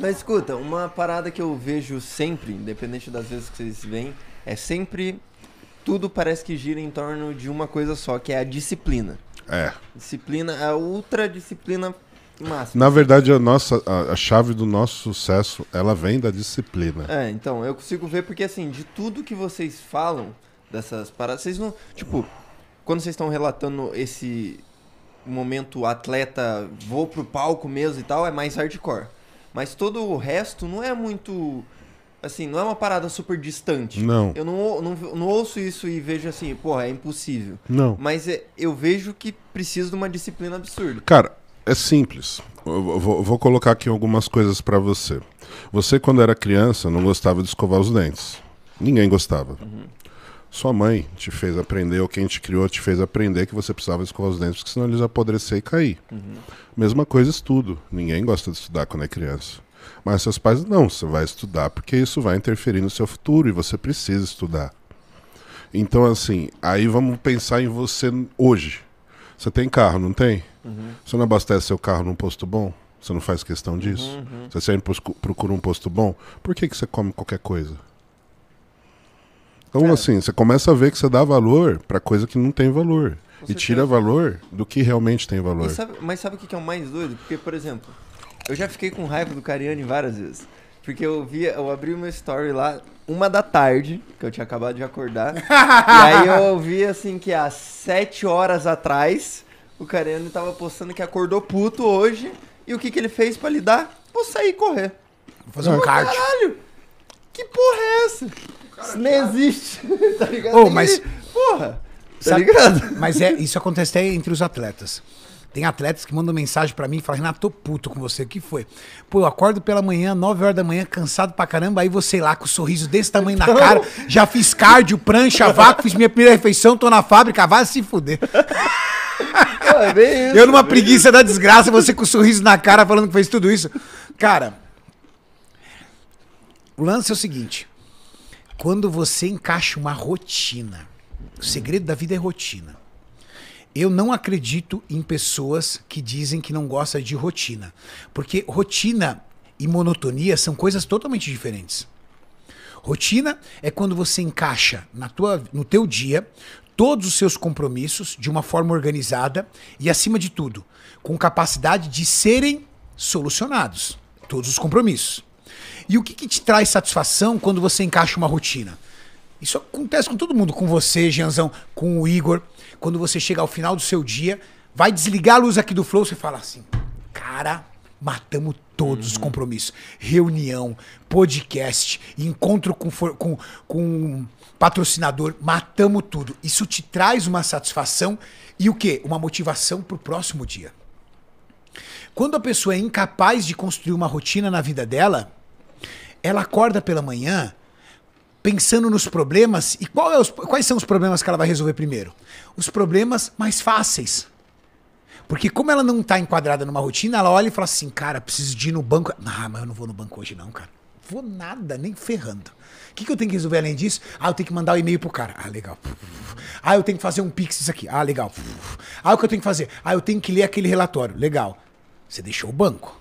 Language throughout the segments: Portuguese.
Mas escuta, uma parada que eu vejo sempre, independente das vezes que vocês vêm, é sempre tudo parece que gira em torno de uma coisa só, que é a disciplina. É. Disciplina, a ultradisciplina máxima. Na verdade, a nossa a, a, chave do nosso sucesso, ela vem da disciplina. É, então, eu consigo ver porque assim, de tudo que vocês falam dessas paradas, vocês não, tipo, quando vocês estão relatando esse momento atleta, vou pro palco mesmo e tal, é mais hardcore. Mas todo o resto não é muito. Assim, não é uma parada super distante. Não. Eu não, não, não ouço isso e vejo assim, porra, é impossível. Não. Mas é, eu vejo que precisa de uma disciplina absurda. Cara, é simples. Eu vou, vou colocar aqui algumas coisas para você. Você, quando era criança, não gostava de escovar os dentes. Ninguém gostava. Uhum. Sua mãe te fez aprender, ou quem te criou te fez aprender que você precisava escovar os dentes, porque senão eles apodrecer e cair. Uhum. Mesma coisa estudo. Ninguém gosta de estudar quando é criança. Mas seus pais, não, você vai estudar porque isso vai interferir no seu futuro e você precisa estudar. Então, assim, aí vamos pensar em você hoje. Você tem carro, não tem? Uhum. Você não abastece seu carro num posto bom? Você não faz questão disso? Uhum. uhum. Você sempre procura um posto bom? Por que, que você come qualquer coisa? Então, é. assim, você começa a ver que você dá valor para coisa que não tem valor. E tira valor do que realmente tem valor. Sabe, mas sabe o que é o mais doido? Porque, por exemplo, eu já fiquei com raiva do Cariani várias vezes. Porque eu via, eu abri o meu story lá, uma da tarde, que eu tinha acabado de acordar. e aí eu vi assim que há sete horas atrás o Cariani tava postando que acordou puto hoje. E o que, que ele fez para lidar? Vou sair correr. Vou fazer um oh, kart. Caralho! Que porra é essa? nem existe. tá ligado? Oh, mas. Porra! Tá sabe, ligado? Mas é, isso acontece até entre os atletas. Tem atletas que mandam mensagem para mim e falam, Renato, tô puto com você, o que foi? Pô, eu acordo pela manhã, 9 horas da manhã, cansado pra caramba, aí você lá com um sorriso desse tamanho então... na cara, já fiz cardio, prancha, vácuo, fiz minha primeira refeição, tô na fábrica, vai se fuder. É isso, eu numa é preguiça isso. da desgraça, você com um sorriso na cara falando que fez tudo isso. Cara, o lance é o seguinte, quando você encaixa uma rotina. O segredo da vida é rotina. Eu não acredito em pessoas que dizem que não gostam de rotina. Porque rotina e monotonia são coisas totalmente diferentes. Rotina é quando você encaixa na tua, no teu dia todos os seus compromissos de uma forma organizada e, acima de tudo, com capacidade de serem solucionados. Todos os compromissos. E o que, que te traz satisfação quando você encaixa uma rotina? Isso acontece com todo mundo, com você, Janzão, com o Igor. Quando você chega ao final do seu dia, vai desligar a luz aqui do Flow, você fala assim, cara, matamos todos uhum. os compromissos. Reunião, podcast, encontro com, com, com um patrocinador, matamos tudo. Isso te traz uma satisfação e o quê? Uma motivação para o próximo dia. Quando a pessoa é incapaz de construir uma rotina na vida dela, ela acorda pela manhã pensando nos problemas e é os, quais são os problemas que ela vai resolver primeiro? Os problemas mais fáceis. Porque como ela não está enquadrada numa rotina, ela olha e fala assim, cara, preciso de ir no banco. Ah, mas eu não vou no banco hoje não, cara. Vou nada, nem ferrando. O que, que eu tenho que resolver além disso? Ah, eu tenho que mandar o um e-mail pro cara. Ah, legal. Ah, eu tenho que fazer um pix isso aqui. Ah, legal. Ah, o que eu tenho que fazer? Ah, eu tenho que ler aquele relatório. Legal. Você deixou o banco.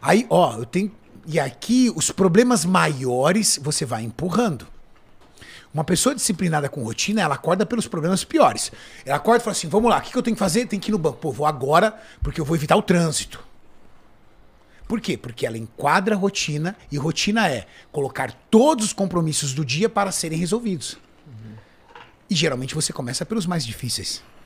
Aí, ó, eu tenho e aqui, os problemas maiores você vai empurrando. Uma pessoa disciplinada com rotina, ela acorda pelos problemas piores. Ela acorda e fala assim: vamos lá, o que eu tenho que fazer? Tem que ir no banco. Pô, vou agora, porque eu vou evitar o trânsito. Por quê? Porque ela enquadra a rotina, e rotina é colocar todos os compromissos do dia para serem resolvidos. Uhum. E geralmente você começa pelos mais difíceis.